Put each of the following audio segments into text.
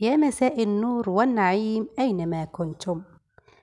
يا مساء النور والنعيم أينما كنتم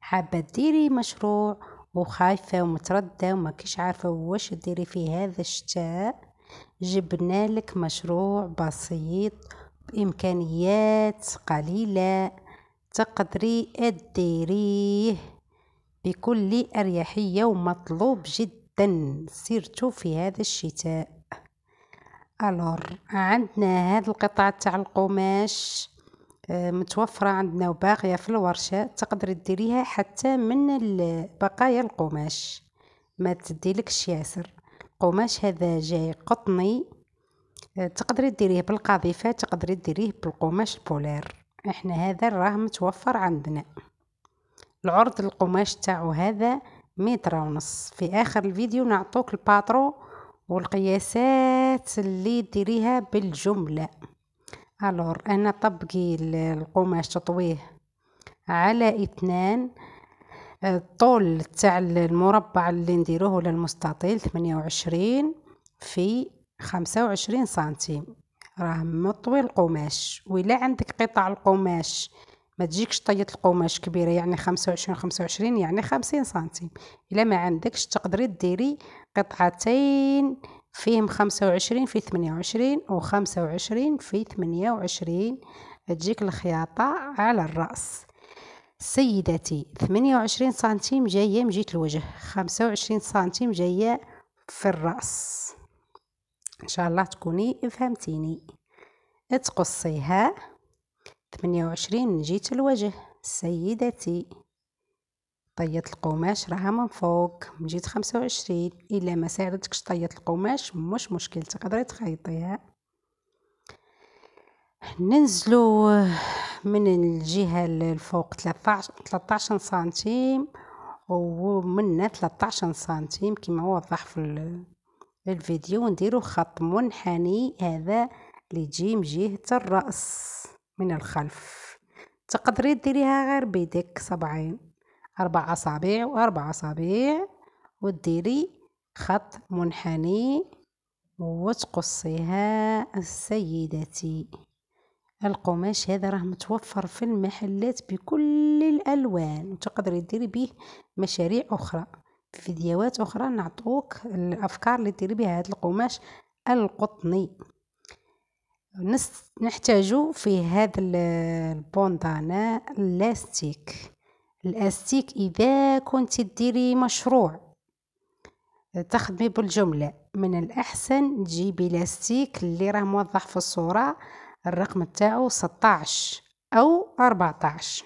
حابة تديري مشروع وخايفة ومتردة وما كيش عارفة واش تديري في هذا الشتاء جبنا لك مشروع بسيط بإمكانيات قليلة تقدري تديريه بكل أريحية ومطلوب جدا سيرتو في هذا الشتاء الور عندنا هذا القطعة تاع القماش آه، متوفرة عندنا وباقية في الورشة تقدري ديريها حتى من بقايا القماش ما تديلكش ياسر القماش هذا جاي قطني آه، تقدري ديريه بالقذيفة تقدري ديريه بالقماش البولار احنا هذا راه متوفر عندنا العرض القماش تاعو هذا متر ونص في اخر الفيديو نعطوك الباترو والقياسات اللي ديريها بالجمله الور انا طبقي القماش تطويه على اثنان الطول آه، تاع المربع اللي نديروه ولا للمستطيل 28 في 25 سنتيم راه مطوي القماش ولا عندك قطع القماش ما تجيكش طية القماش كبيرة يعني خمسة وعشرين خمسة وعشرين يعني خمسين سنتيم إلا ما عندكش تقدري ديري قطعتين فيهم خمسة وعشرين في ثمانية وعشرين وخمسة وعشرين في ثمانية وعشرين تجيك الخياطة على الرأس سيداتي ثمانية وعشرين سنتيم جاية من جهة الوجه خمسة وعشرين سنتيم جاية في الرأس إن شاء الله تكوني فهمتيني تقصيها ثمانية وعشرين من جهة الوجه سيدتي طيت القماش راها من فوق من جهه 25 الا ما ساعدتكش طيت القماش مش مشكل تقدري تخيطيها ننزلو من الجهه الفوق 13 سنتيم ومنا 13 سنتيم كما وضح في الفيديو نديرو خط منحني هذا اللي يجي من جهه الراس من الخلف تقدري ديريها غير بيدك سبعين أربع أصابع وأربع أصابع وديري خط منحني وتقصيها سيدتي القماش هذا راه متوفر في المحلات بكل الالوان وتقدري ديري به مشاريع اخرى في فيديوهات اخرى نعطوك الافكار اللي ديري بها هذا القماش القطني نحتاجو في هذا البوندانا لاستيك الأستيك إذا كنت تديري مشروع تخدمي بالجملة من الأحسن تجيبي لاستيك اللي راه موضح في الصورة الرقم تاعو 16 أو 14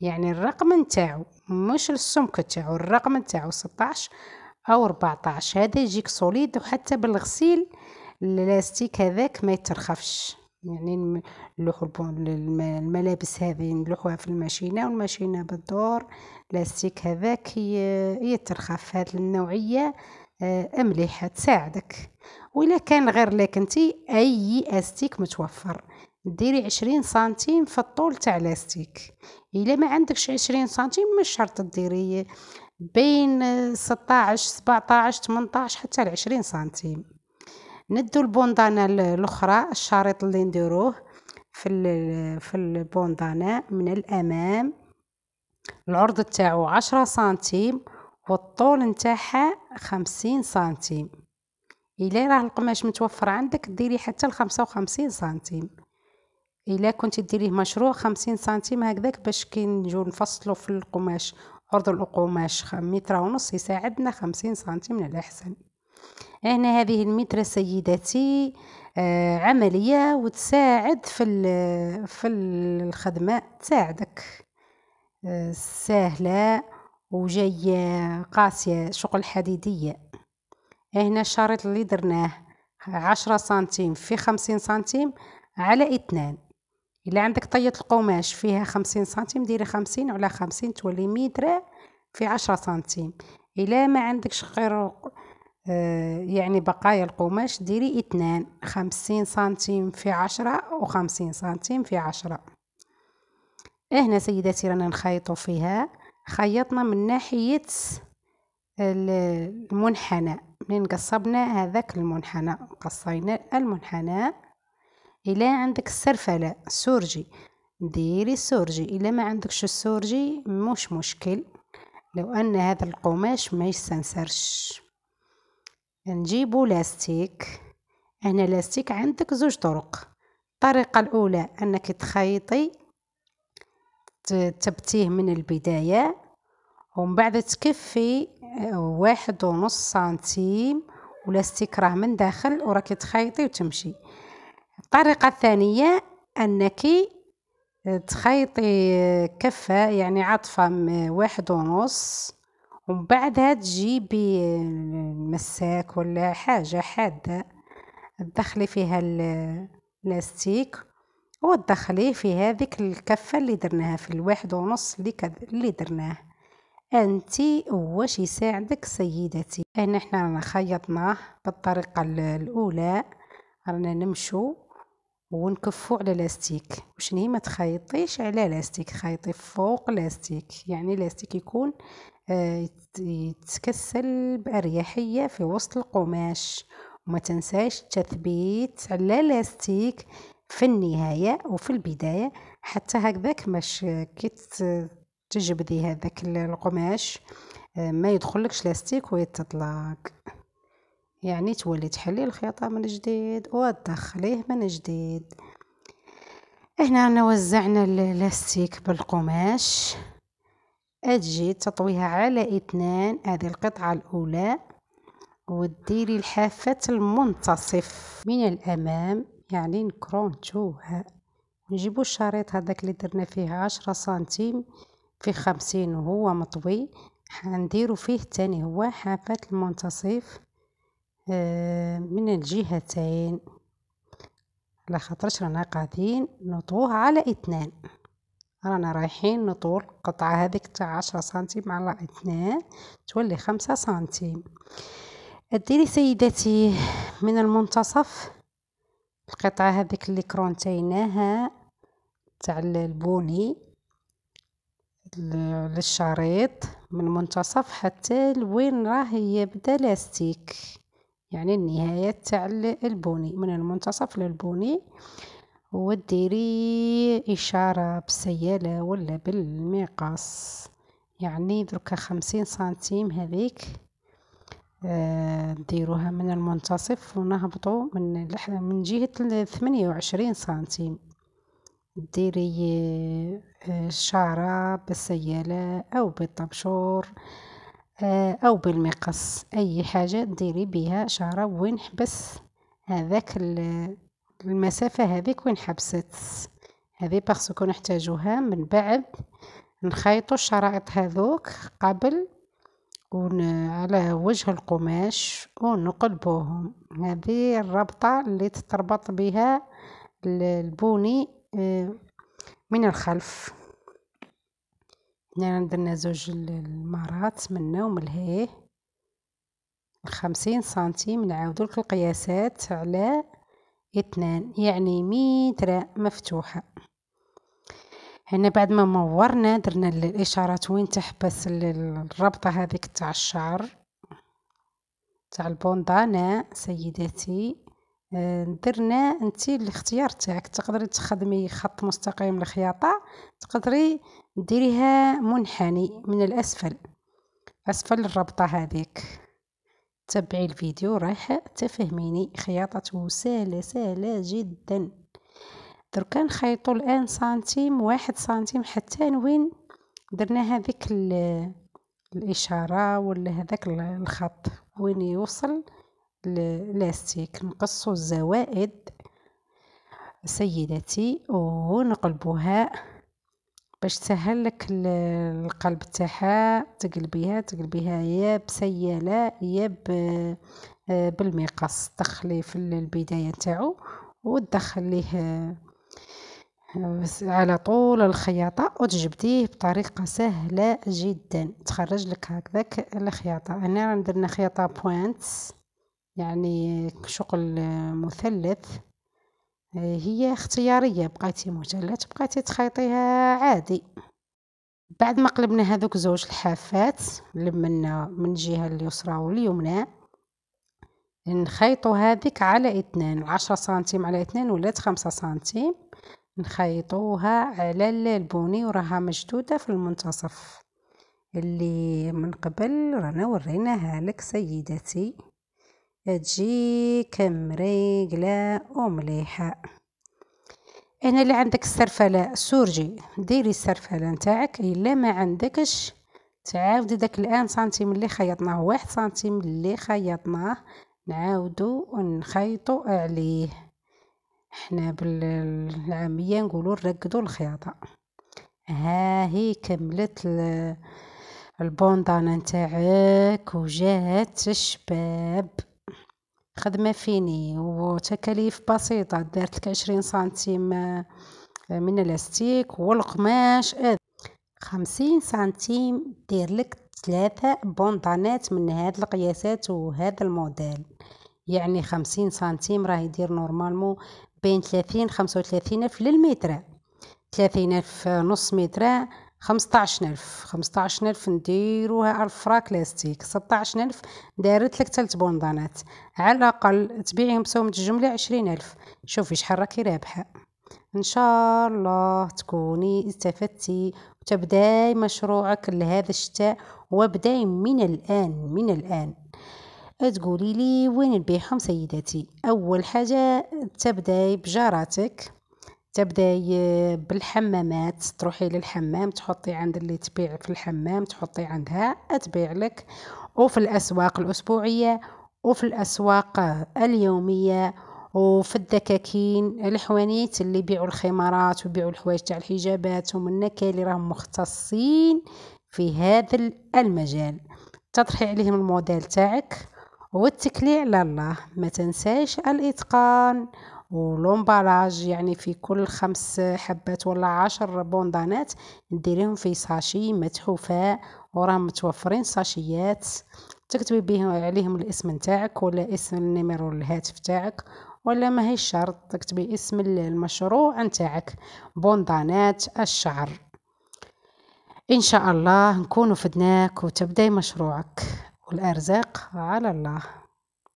يعني الرقم تاعو مش السمك تاعو الرقم تاعو 16 أو 14 هذا يجيك سوليد وحتى بالغسيل اللاستيك هذاك ما يترخفش يعني نلوحو الملابس هذه نلوحوها في الماشينة والماشينة بالدور لاستيك هذاك يترخف هذه النوعية آه، مليحة تساعدك وإلا كان غير لك انتي أي استيك متوفر ديري عشرين سنتيم في الطول تاع لاستيك إلا ما عندكش عشرين سنتيم مش شرط ديري بين ستاعش سبعتاعش تمنتاعش حتى العشرين سنتيم ندو البوندانه الاخرى الشريط اللي نديروه في في البوندانه من الامام العرض تاعو عشرة سنتيم والطول نتاعها خمسين سنتيم الا راه القماش متوفر عندك ديري حتى لخمسة وخمسين سنتيم الا كنتي ديريه مشروع خمسين سنتيم هكذاك باش كي نجيو نفصلو في القماش عرض القماش متر ونص يساعدنا خمسين سنتيم من الاحسن هنا هذه المترة سيداتي آه، عملية وتساعد في في الخدمة تساعدك آه، سهلة وجاية قاسية شغل حديدية هنا الشريط اللي درناه عشرة سنتيم في خمسين سنتيم على اثنان إلا عندك طية القماش فيها خمسين سنتيم ديري خمسين على خمسين تولي متر في عشرة سنتيم إلا ما عندكش غير آه، يعني بقايا القماش ديري اثنان خمسين سنتيم في عشرة وخمسين سنتيم في عشرة هنا سيداتي رانا نخيطو فيها خيطنا من ناحية المنحنى منين قصبنا هذاك المنحنى قصينا المنحنى الى عندك السرفله سورجي ديري السورجي الى ما عندكش السورجي مش مشكل لو ان هذا القماش ما يستنسرش نجيبو لاستيك هنا لاستيك عندك زوج طرق الطريقه الاولى انك تخيطي تبتيه من البدايه ومن بعد تكفي آه، واحد ونص سنتيم ولاستيك راه من داخل وراك تخيطي وتمشي الطريقه الثانيه انك آه، تخيطي آه، كفه يعني عطفه واحد ونص ومن بعدها تجيبي مساك ولا حاجة حادة تدخلي فيها اللاستيك وتدخلي في هذيك الكفة اللي درناها في الواحد ونص اللي, كد... اللي درناه انت واش يساعدك سيدتي انا احنا رانا خيطناه بالطريقة الاولى رانا نمشو ونكفو على لاستيك وشني ما تخيطيش على لاستيك خيطي فوق لاستيك يعني لاستيك يكون آه، يتكسل بأريحية في وسط القماش وما تنساش التثبيت على لاستيك في النهاية وفي البداية حتى هكذاك باش كي تجبدي هذاك القماش آه، ما يدخلكش لاستيك ويتطلق يعني تولي تحلي الخيطة من جديد وتدخليه من جديد هنا انا وزعنا اللاستيك بالقماش أجي تطويها على اثنان هذه القطعة الأولى وديري الحافة المنتصف من الأمام يعني نكرونتوها نجيبو الشريط هذاك اللي درنا فيه عشرة سنتيم في خمسين وهو مطوي حنديرو فيه تاني هو حافة المنتصف آه، من الجهتين على خاطرش رانا قاعدين نطوه على اثنان رانا رايحين نطول القطعة هذيك تاع عشرة سنتيم على اثنان تولي خمسة سنتيم ديري سيداتي من المنتصف القطعة هذيك اللي كرونتيناها تاع البوني للشريط من منتصف حتى لوين راه يبدا لاستيك يعني النهاية تاع البوني من المنتصف للبوني وديري إشارة بالسيالة ولا بالمقص يعني دركا خمسين سنتيم هذيك آه، ديروها من المنتصف ونهبطو من من جهة ثمانية وعشرين سنتيم ديري آه، شعرة بالسيالة أو بالطبشور آه، أو بالمقص أي حاجة ديري بها شعرة وين حبس هذاك المسافة هذيك وين حبست هذه باسكو نحتاجوها من بعد نخيطو الشرائط هذوك قبل ون على وجه القماش ونقلبوهم هذه الربطة اللي تتربط بها البوني آه، من الخلف هنا درنا زوج المرات منا ومن لهيه خمسين سنتيم نعاودو لك القياسات على اثنان يعني ميترا مفتوحة هنا بعد ما مورنا درنا الإشارات وين تحبس الربطة هذيك تاع الشعر تاع البوندانا سيداتي آه، درنا انت الاختيار تاعك تقدري تخدمي خط مستقيم الخياطة تقدري ديريها منحني من الأسفل أسفل الربطة هذيك تابعي الفيديو راح تفهميني خياطته سهله سهله جدا دركا نخيطوا الان سنتيم واحد سنتيم حتى وين درنا هذيك الاشاره ولا هذاك الخط وين يوصل الاستيك نقصوا الزوائد سيدتي ونقلبوها باش تسهل لك القلب تاعها تقلبيها تقلبيها يا بسياله يا آه، بالمقص دخلي في البدايه تاعو وتدخليه آه، على طول الخياطة وتجبديه بطريقة سهلة جدا تخرج لك هكذاك الخياطة هنا درنا خياطة بوينت يعني شغل آه، مثلث هي اختياريه بقيتي مجلة بقيتي تخيطيها عادي بعد ما قلبنا هذوك زوج الحافات لمنا من الجهه اليسرى واليمنى نخيطوا هذيك على اثنان عشرة سنتيم على اثنان ولات خمسة سنتيم نخيطوها على البوني وراها مشدودة في المنتصف اللي من قبل رانا وريناها لك سيدتي تجيك مريقلة ومليحة هنا اللي عندك السرفلة سورجي ديري السرفلة نتاعك الا ما عندكش تعاود داك الان سنتيم اللي خيطناه واحد سنتيم اللي خيطناه نعاودو ونخيطو عليه حنا بالعاميه نقولو نرقدو الخياطه ها هي كملت البوندانه نتاعك وجات الشباب خدمة فيني وتكاليف بسيطة دارت لك عشرين سنتيم آه، من الاستيك والقماش خمسين سنتيم دير لك ثلاثة بونطانات من هاد القياسات وهذا الموديل يعني خمسين سنتيم راه يدير نورمالمون بين ثلاثين خمسة ألف للمتر ثلاثين ألف نص متر 15000 15000 نديروها الفراك لاستيك 16000 دارت لك ثلاث بوندانات على الاقل تبيعيهم بسومه الجمله 20000 شوفي شحال راكي رابحه ان شاء الله تكوني استفدتي وتبداي مشروعك لهذا الشتاء وابداي من الان من الان تقولي لي وين نبيعهم سيداتي اول حاجه تبداي بجاراتك تبداي بالحمامات تروحي للحمام تحطي عند اللي تبيع في الحمام تحطي عندها تبيع لك وفي الاسواق الاسبوعيه وفي الاسواق اليوميه وفي الدكاكين الحوانيت اللي يبيعوا الخمارات ويبيعوا الحوايج تاع الحجابات هما اللي راهم مختصين في هذا المجال تطرحي عليهم الموديل تاعك على الله ما تنساش الاتقان ولومبالاج يعني في كل خمس حبات ولا عشر بوندانات نديريهم في ساشي متحوفاء وراه متوفرين ساشيات تكتبي بهم عليهم الاسم نتاعك ولا اسم النمر الهاتف تاعك ولا ما هي شرط تكتبي اسم المشروع نتاعك بوندانات الشعر ان شاء الله نكون فدناك وتبداي مشروعك والارزاق على الله